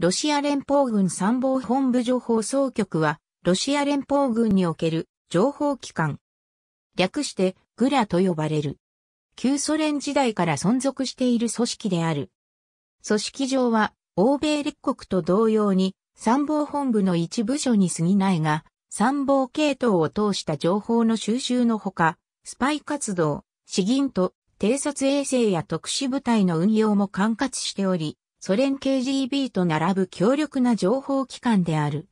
ロシア連邦軍参謀本部情報総局は、ロシア連邦軍における情報機関。略してグラと呼ばれる。旧ソ連時代から存続している組織である。組織上は、欧米列国と同様に参謀本部の一部署に過ぎないが、参謀系統を通した情報の収集のほか、スパイ活動、資銀と偵察衛星や特殊部隊の運用も管轄しており、ソ連 KGB と並ぶ強力な情報機関である。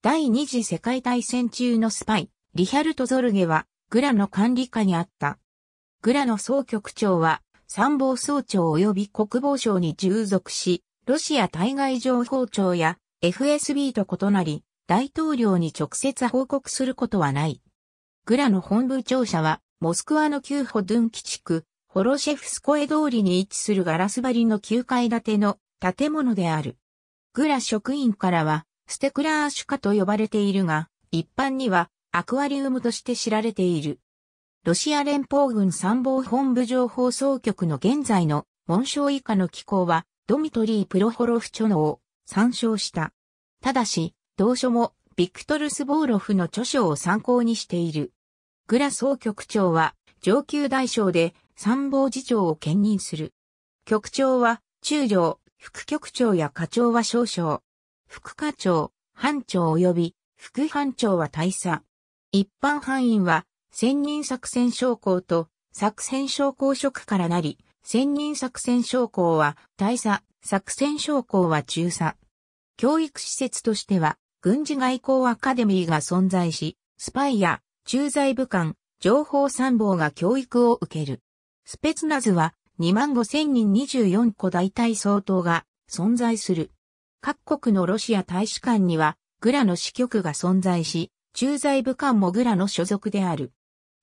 第二次世界大戦中のスパイ、リヒャルト・ゾルゲは、グラの管理下にあった。グラの総局長は、参謀総長及び国防省に従属し、ロシア対外情報庁や FSB と異なり、大統領に直接報告することはない。グラの本部庁舎は、モスクワの旧ホドゥン基地区、ホロシェフスコエ通りに位置するガラス張りの9階建ての建物である。グラ職員からは、ステクラーシュカと呼ばれているが、一般にはアクアリウムとして知られている。ロシア連邦軍参謀本部情報総局の現在の紋章以下の機構は、ドミトリー・プロホロフ著のを参照した。ただし、同書もビクトル・スボーロフの著書を参考にしている。グラ総局長は上級大将で参謀次長を兼任する。局長は中将、副局長や課長は少々、副課長、班長及び副班長は大佐。一般班員は、専任作戦将校と作戦将校職からなり、専任作戦将校は大佐、作戦将校は中佐。教育施設としては、軍事外交アカデミーが存在し、スパイや駐在武官、情報参謀が教育を受ける。スペツナズは25,000人24個大体相当が存在する。各国のロシア大使館には、グラの支局が存在し、駐在部官もグラの所属である。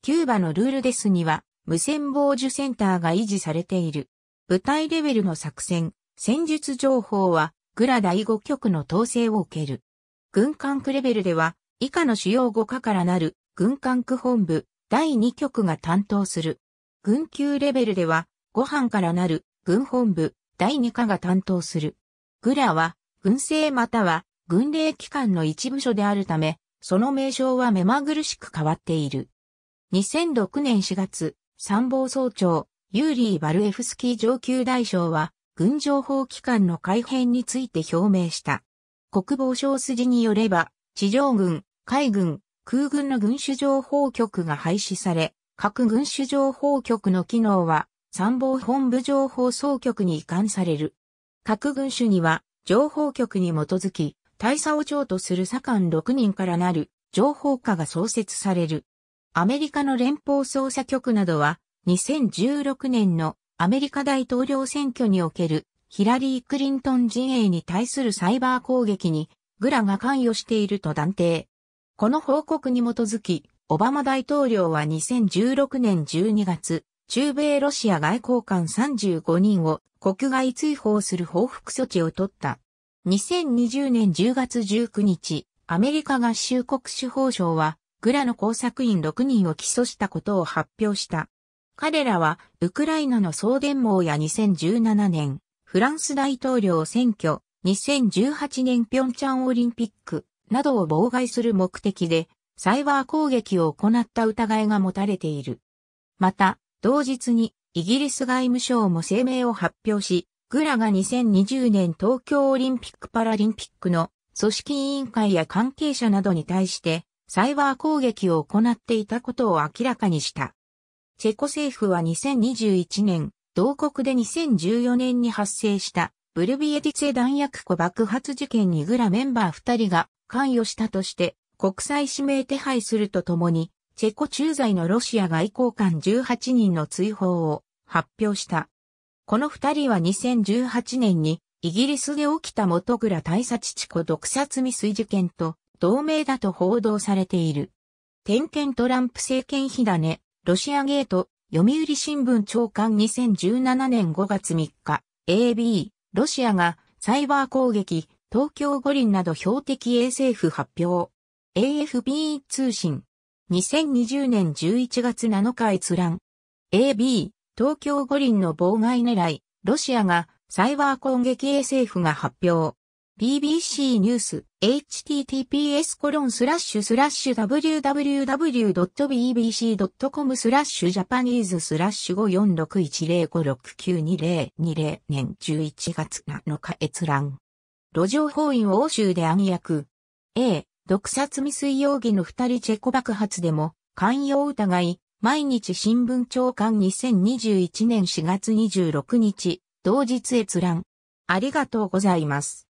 キューバのルールデスには、無線防受センターが維持されている。部隊レベルの作戦、戦術情報は、グラ第5局の統制を受ける。軍管区レベルでは、以下の主要5課からなる軍管区本部、第2局が担当する。軍級レベルでは、ご飯からなる軍本部第二課が担当する。グラは軍政または軍令機関の一部署であるため、その名称は目まぐるしく変わっている。2006年4月、参謀総長、ユーリー・バルエフスキー上級大将は、軍情報機関の改編について表明した。国防省筋によれば、地上軍、海軍、空軍の軍種情報局が廃止され、各軍種情報局の機能は参謀本部情報総局に移管される。各軍種には、情報局に基づき、大佐を長とする左官6人からなる情報課が創設される。アメリカの連邦捜査局などは、2016年のアメリカ大統領選挙におけるヒラリー・クリントン陣営に対するサイバー攻撃にグラが関与していると断定。この報告に基づき、オバマ大統領は2016年12月、中米ロシア外交官35人を国外追放する報復措置を取った。2020年10月19日、アメリカ合衆国司法省は、グラの工作員6人を起訴したことを発表した。彼らは、ウクライナの送電網や2017年、フランス大統領選挙、2018年ピョンチャンオリンピックなどを妨害する目的で、サイバー攻撃を行った疑いが持たれている。また、同日にイギリス外務省も声明を発表し、グラが2020年東京オリンピック・パラリンピックの組織委員会や関係者などに対してサイバー攻撃を行っていたことを明らかにした。チェコ政府は2021年、同国で2014年に発生したブルビエティツェ弾薬庫爆発事件にグラメンバー2人が関与したとして国際指名手配するとともにチェコ駐在のロシア外交官18人の追放を発表した。この二人は2018年にイギリスで起きた元倉大佐父子毒殺未遂事件と同盟だと報道されている。点検トランプ政権火種、ロシアゲート、読売新聞長官2017年5月3日、AB、ロシアがサイバー攻撃、東京五輪など標的衛星府発表。AFP 通信。2020年11月7日閲覧。AB、東京五輪の妨害狙い、ロシアがサイバー攻撃衛政府が発表。BBC ニュース、https コロンスラッシュスラッシュ www.bbc.com スラッシュジャパニーズスラッシュ54610569202年11月7日閲覧。路上法院欧州で暗躍。A、毒殺未遂容疑の二人チェコ爆発でも、関与疑い、毎日新聞長官2021年4月26日、同日閲覧。ありがとうございます。